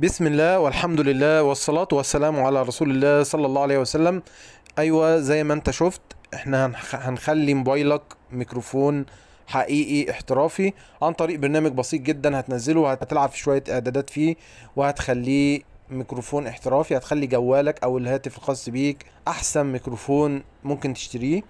بسم الله والحمد لله والصلاة والسلام على رسول الله صلى الله عليه وسلم أيوة زي ما انت شفت احنا هنخلي موبايلك ميكروفون حقيقي احترافي عن طريق برنامج بسيط جدا هتنزله وهتلعب في شوية اعدادات فيه وهتخليه ميكروفون احترافي هتخلي جوالك او الهاتف الخاص بيك احسن ميكروفون ممكن تشتريه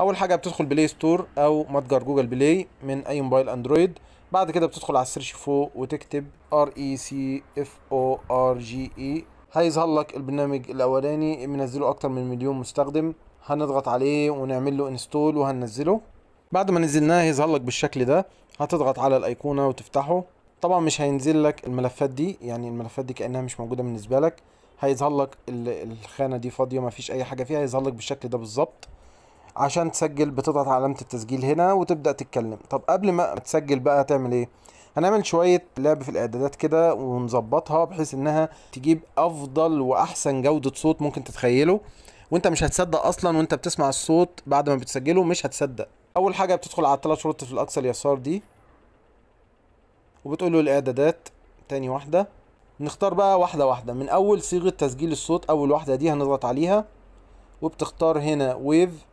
اول حاجه بتدخل بلاي ستور او متجر جوجل بلاي من اي موبايل اندرويد بعد كده بتدخل على السيرش فوق وتكتب ار اي سي اف او ار جي اي هيظهر لك البرنامج الاولاني منزله اكتر من مليون مستخدم هنضغط عليه ونعمل له انستول وهننزله بعد ما نزلناه هيظهر لك بالشكل ده هتضغط على الايقونه وتفتحه طبعا مش هينزل لك الملفات دي يعني الملفات دي كانها مش موجوده بالنسبه لك هيظهر لك الخانه دي فاضيه ما فيش اي حاجه فيها هيظهر لك بالشكل ده بالظبط عشان تسجل بتضغط على علامه التسجيل هنا وتبدا تتكلم طب قبل ما تسجل بقى هتعمل ايه هنعمل شويه لعب في الاعدادات كده ونظبطها بحيث انها تجيب افضل واحسن جوده صوت ممكن تتخيله وانت مش هتصدق اصلا وانت بتسمع الصوت بعد ما بتسجله مش هتصدق اول حاجه بتدخل على الثلاث شروط في الاقصى اليسار دي وبتقول له الاعدادات تاني واحده نختار بقى واحده واحده من اول صيغه تسجيل الصوت اول واحده دي هنضغط عليها وبتختار هنا ويف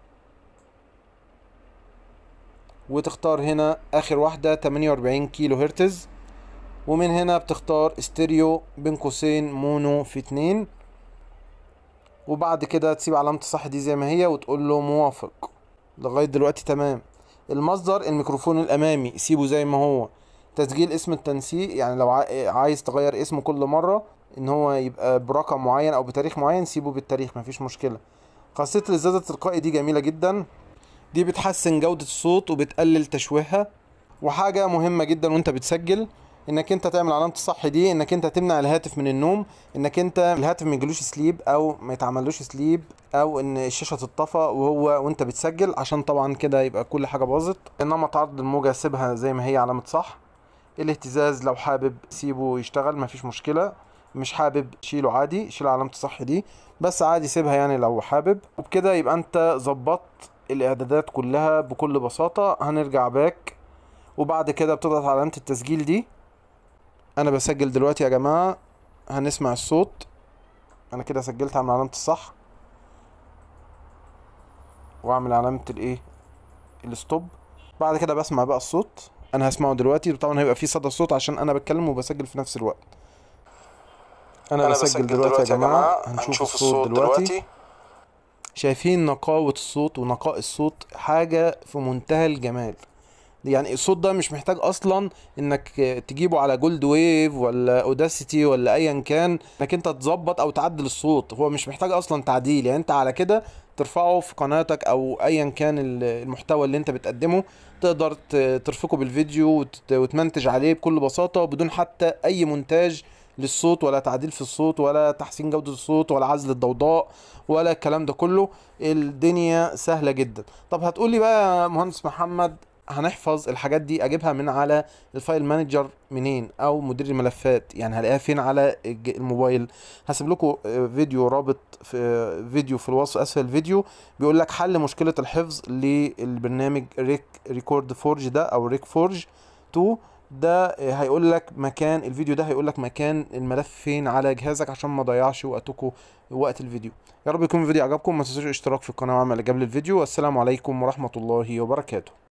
وتختار هنا اخر واحدة 48 كيلو هرتز ومن هنا بتختار استيريو بين قوسين مونو في اتنين وبعد كده تسيب علامة الصح دي زي ما هي وتقول له موافق لغاية دلوقتي تمام المصدر الميكروفون الامامي سيبه زي ما هو تسجيل اسم التنسيق يعني لو عايز تغير اسمه كل مرة ان هو يبقى برقم معين او بتاريخ معين سيبه بالتاريخ مفيش مشكلة خاصية الازازة التلقائي دي جميلة جدا دي بتحسن جودة الصوت وبتقلل تشويهها وحاجة مهمة جدا وانت بتسجل انك انت تعمل علامة الصح دي انك انت تمنع الهاتف من النوم انك انت الهاتف ما يجلوش سليب او ما يتعملوش سليب او ان الشاشة تطفى وهو وانت بتسجل عشان طبعا كده يبقى كل حاجة باظت انما تعرض الموجة سيبها زي ما هي علامة صح الاهتزاز لو حابب سيبه يشتغل مفيش مشكلة مش حابب شيله عادي شيل علامة الصح دي بس عادي سيبها يعني لو حابب وبكده يبقى انت ظبطت الاعدادات كلها بكل بساطة هنرجع باك وبعد كده بتضغط على علامة التسجيل دي انا بسجل دلوقتي يا جماعة هنسمع الصوت انا كده سجلت عامل علامة الصح واعمل علامة الايه الستوب بعد كده بسمع بقى الصوت انا هسمعه دلوقتي طبعا هيبقى فيه صدى صوت عشان انا بتكلم وبسجل في نفس الوقت انا, أنا بسجل, بسجل دلوقتي, دلوقتي يا جماعة, هنشوف, هنشوف الصوت, الصوت دلوقتي, دلوقتي. شايفين نقاوة الصوت ونقاء الصوت حاجة في منتهى الجمال يعني الصوت ده مش محتاج اصلا انك تجيبه على جولد ويف ولا اوداسيتي ولا ايا كان انك انت تظبط او تعدل الصوت هو مش محتاج اصلا تعديل يعني انت على كده ترفعه في قناتك او ايا كان المحتوى اللي انت بتقدمه تقدر ترفقه بالفيديو وتمنتج عليه بكل بساطه بدون حتى اي مونتاج للصوت ولا تعديل في الصوت ولا تحسين جودة الصوت ولا عزل الضوضاء ولا الكلام ده كله الدنيا سهلة جدا طب هتقولي بقى يا مهندس محمد هنحفظ الحاجات دي اجيبها من على الفايل مانجر منين او مدير الملفات يعني هلاقيها فين على الموبايل هسيب لكم آه، فيديو رابط في آه، فيديو في الوصف اسفل الفيديو بيقول لك حل مشكله الحفظ للبرنامج ريك ريكورد فورج ده او ريك فورج 2 ده هيقول لك مكان الفيديو ده هيقول لك مكان الملف فين على جهازك عشان ما ضيعش وقتكم وقت الفيديو يا رب يكون الفيديو عجبكم ما تنسوش الاشتراك في القناه وعمل الاعجاب للفيديو والسلام عليكم ورحمه الله وبركاته